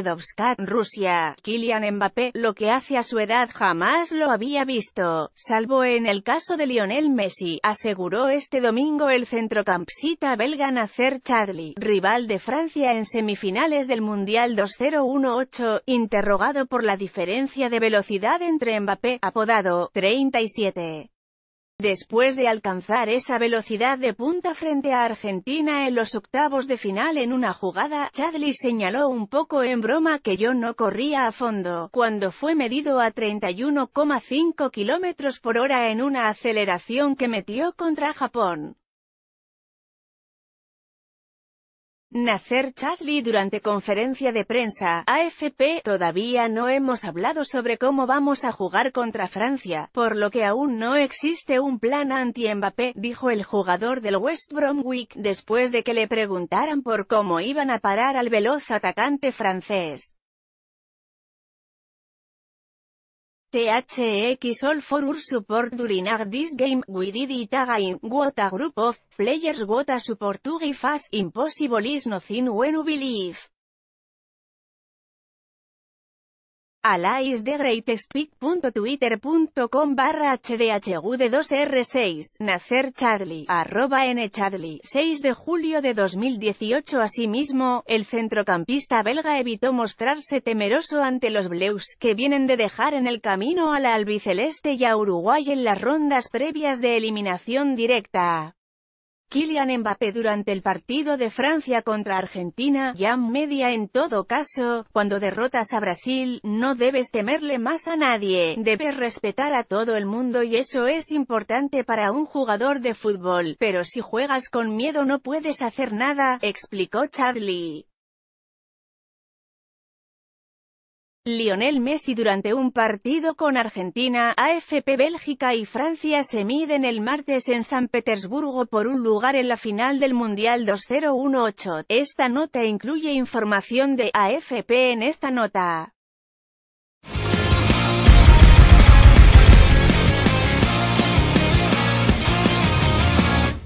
de Rusia, Kylian Mbappé, lo que hace a su edad jamás lo había visto, salvo en el caso de Lionel Messi, aseguró este domingo el centrocampista belga Nacer Charlie, rival de Francia en semifinales del Mundial 2018, interrogado por la diferencia de velocidad entre Mbappé, apodado 37, después de alcanzar esa velocidad de punta frente a Argentina en los octavos de final en una jugada, Chadley señaló un poco en broma que yo no corría a fondo, cuando fue medido a 31,5 km por hora en una aceleración que metió contra Japón. Nacer Chadli durante conferencia de prensa, AFP, todavía no hemos hablado sobre cómo vamos a jugar contra Francia, por lo que aún no existe un plan anti-Mbappé, dijo el jugador del West Bromwich, después de que le preguntaran por cómo iban a parar al veloz atacante francés. THX e all for our support during this game, we did it again, group of players what a support to give us, impossible is nothing when we believe. Alais de the twitter.com barra de 2 r 6 Nacer Chadli, arroba nchadli, 6 de julio de 2018 Asimismo, el centrocampista belga evitó mostrarse temeroso ante los Blues, que vienen de dejar en el camino a la albiceleste y a Uruguay en las rondas previas de eliminación directa. Kylian Mbappé durante el partido de Francia contra Argentina, ya Media en todo caso, cuando derrotas a Brasil, no debes temerle más a nadie, debes respetar a todo el mundo y eso es importante para un jugador de fútbol, pero si juegas con miedo no puedes hacer nada, explicó Chadli. Lionel Messi durante un partido con Argentina, AFP Bélgica y Francia se miden el martes en San Petersburgo por un lugar en la final del Mundial 2018. Esta nota incluye información de AFP en esta nota.